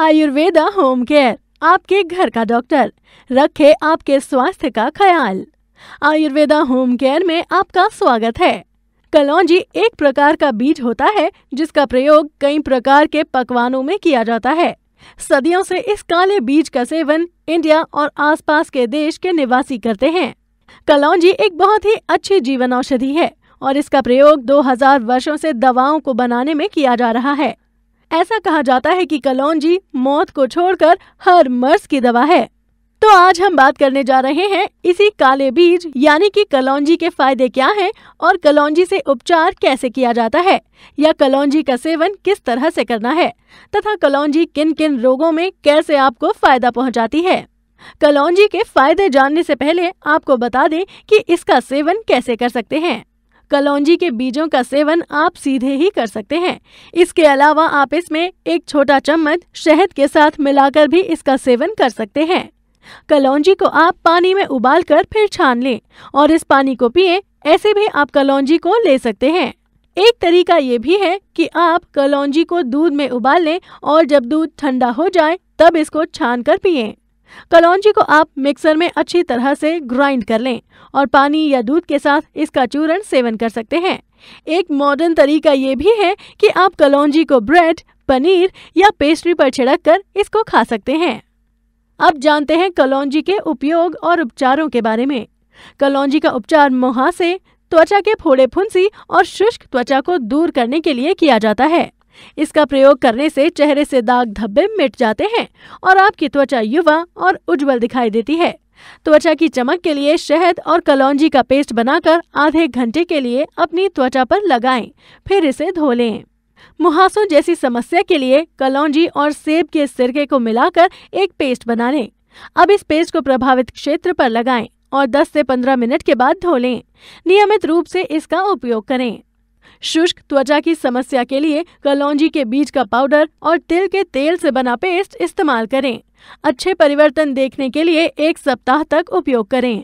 Ayurveda home care आपके घर का डॉक्टर रखे आपके स्वास्थ्य का ख्याल आयुर्वेदा होम केयर में आपका स्वागत है कलौजी एक प्रकार का बीज होता है जिसका प्रयोग कई प्रकार के पकवानों में किया जाता है सदियों से इस काले बीज का सेवन इंडिया और आसपास के देश के निवासी करते हैं कलौजी एक बहुत ही अच्छी जीवन औषधि है और इसका प्रयोग 2000 वर्षों से दवाओं को बनाने में किया जा रहा है ऐसा कहा जाता है कि कलौंजी मौत को छोड़कर हर मर्ज की दवा है तो आज हम बात करने जा रहे हैं इसी काले बीज यानी कि कलौंजी के फायदे क्या हैं और कलौंजी से उपचार कैसे किया जाता है या कलौंजी का सेवन किस तरह से करना है तथा कलौंजी किन किन रोगों में कैसे आपको फायदा पहुंचाती है कलौंजी के फायदे जानने से पहले आपको बता दें कि इसका सेवन कैसे कर सकते हैं कलौजी के बीजों का सेवन आप सीधे ही कर सकते हैं इसके अलावा आप इसमें एक छोटा चम्मच शहद के साथ मिलाकर भी इसका सेवन कर सकते हैं कलौजी को आप पानी में उबालकर फिर छान लें और इस पानी को पिए ऐसे भी आप कलौजी को ले सकते हैं एक तरीका ये भी है कि आप कलौजी को दूध में उबाल लें और जब दूध ठंडा हो जाए तब इसको छान कर पिए कलौजी को आप मिक्सर में अच्छी तरह से ग्राइंड कर लें और पानी या दूध के साथ इसका चूरण सेवन कर सकते हैं एक मॉडर्न तरीका ये भी है कि आप कलौजी को ब्रेड पनीर या पेस्ट्री पर छिड़क कर इसको खा सकते हैं अब जानते हैं कलौजी के उपयोग और उपचारों के बारे में कलौजी का उपचार मुहासे त्वचा के फोड़े फुंसी और शुष्क त्वचा को दूर करने के लिए किया जाता है इसका प्रयोग करने से चेहरे से दाग धब्बे मिट जाते हैं और आपकी त्वचा युवा और उज्जवल दिखाई देती है त्वचा की चमक के लिए शहद और कलौंजी का पेस्ट बनाकर आधे घंटे के लिए अपनी त्वचा पर लगाएं, फिर इसे धो लें मुहासों जैसी समस्या के लिए कलौंजी और सेब के सिरके को मिलाकर एक पेस्ट बना लें अब इस पेस्ट को प्रभावित क्षेत्र पर लगाएं और 10 से 15 मिनट के बाद धो लें नियमित रूप से इसका उपयोग करें शुष्क त्वचा की समस्या के लिए कलौजी के बीज का पाउडर और तिल के तेल से बना पेस्ट इस्तेमाल करें अच्छे परिवर्तन देखने के लिए एक सप्ताह तक उपयोग करें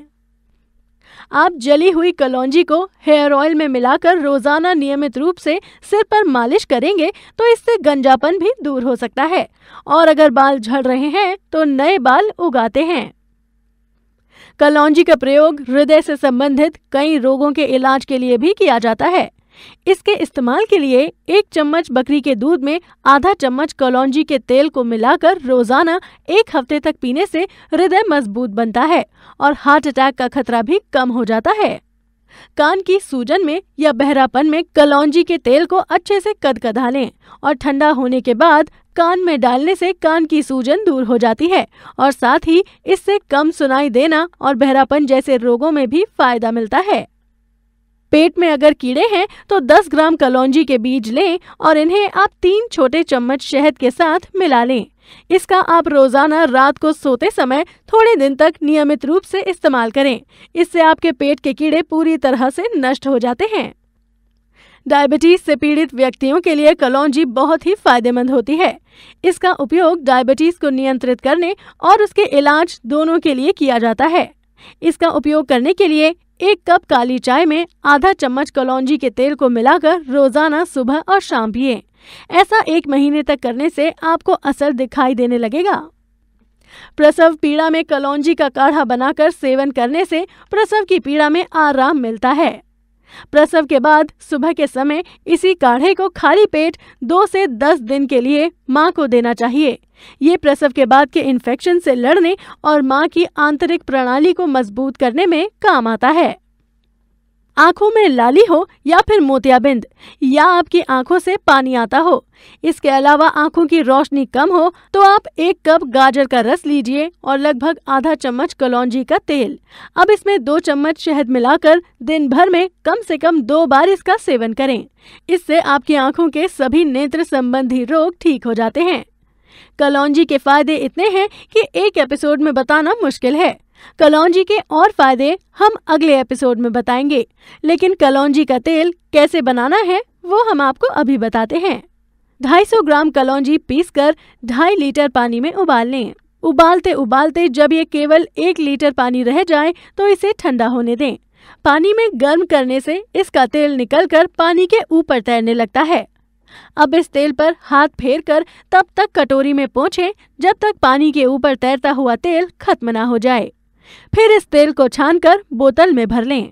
आप जली हुई कलौजी को हेयर ऑयल में मिलाकर रोजाना नियमित रूप से सिर पर मालिश करेंगे तो इससे गंजापन भी दूर हो सकता है और अगर बाल झड़ रहे हैं तो नए बाल उगाते हैं कलौजी का प्रयोग हृदय से संबंधित कई रोगों के इलाज के लिए भी किया जाता है इसके इस्तेमाल के लिए एक चम्मच बकरी के दूध में आधा चम्मच कलौजी के तेल को मिलाकर रोजाना एक हफ्ते तक पीने से हृदय मजबूत बनता है और हार्ट अटैक का खतरा भी कम हो जाता है कान की सूजन में या बहरापन में कलौजी के तेल को अच्छे से कदकदा लें और ठंडा होने के बाद कान में डालने से कान की सूजन दूर हो जाती है और साथ ही इससे कम सुनाई देना और बहरापन जैसे रोगों में भी फायदा मिलता है पेट में अगर कीड़े हैं तो 10 ग्राम कलौजी के बीज लें और इन्हें आप तीन छोटे चम्मच शहद के साथ मिला लें इसका आप रोजाना रात को सोते समय थोड़े दिन तक नियमित रूप से इस्तेमाल करें इससे आपके पेट के कीड़े पूरी तरह से नष्ट हो जाते हैं डायबिटीज से पीड़ित व्यक्तियों के लिए कलौंजी बहुत ही फायदेमंद होती है इसका उपयोग डायबिटीज को नियंत्रित करने और उसके इलाज दोनों के लिए किया जाता है इसका उपयोग करने के लिए एक कप काली चाय में आधा चम्मच कलौजी के तेल को मिलाकर रोजाना सुबह और शाम पिए ऐसा एक महीने तक करने से आपको असर दिखाई देने लगेगा प्रसव पीड़ा में कलौजी का काढ़ा बनाकर सेवन करने से प्रसव की पीड़ा में आराम मिलता है प्रसव के बाद सुबह के समय इसी काढ़े को खाली पेट दो से दस दिन के लिए माँ को देना चाहिए ये प्रसव के बाद के इन्फेक्शन से लड़ने और माँ की आंतरिक प्रणाली को मजबूत करने में काम आता है आंखों में लाली हो या फिर मोतियाबिंद या आपकी आंखों से पानी आता हो इसके अलावा आंखों की रोशनी कम हो तो आप एक कप गाजर का रस लीजिए और लगभग आधा चम्मच कलौजी का तेल अब इसमें दो चम्मच शहद मिलाकर दिन भर में कम से कम दो बार इसका सेवन करें इससे आपकी आंखों के सभी नेत्र संबंधी रोग ठीक हो जाते हैं कलौजी के फायदे इतने हैं कि एक एपिसोड में बताना मुश्किल है कलौजी के और फायदे हम अगले एपिसोड में बताएंगे लेकिन कलौजी का तेल कैसे बनाना है वो हम आपको अभी बताते हैं 250 ग्राम कलौजी कर ढाई लीटर पानी में उबाल लें उबालते उबालते जब ये केवल एक लीटर पानी रह जाए तो इसे ठंडा होने दें पानी में गर्म करने से इसका तेल निकलकर पानी के ऊपर तैरने लगता है अब इस तेल पर हाथ फेर कर तब तक कटोरी में पहुँचे जब तक पानी के ऊपर तैरता हुआ तेल खत्म ना हो जाए फिर इस तेल को छानकर बोतल में भर लें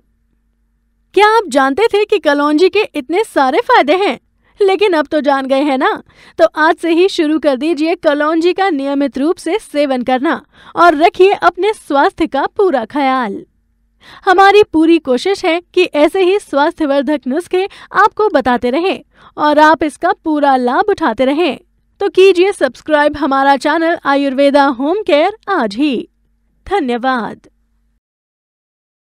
क्या आप जानते थे कि कलौजी के इतने सारे फायदे हैं लेकिन अब तो जान गए हैं ना तो आज से ही शुरू कर दीजिए कलौजी का नियमित रूप से सेवन करना और रखिए अपने स्वास्थ्य का पूरा ख्याल हमारी पूरी कोशिश है कि ऐसे ही स्वास्थ्यवर्धक नुस्खे आपको बताते रहें और आप इसका पूरा लाभ उठाते रहें तो कीजिए सब्सक्राइब हमारा चैनल आयुर्वेदा होम केयर आज ही धन्यवाद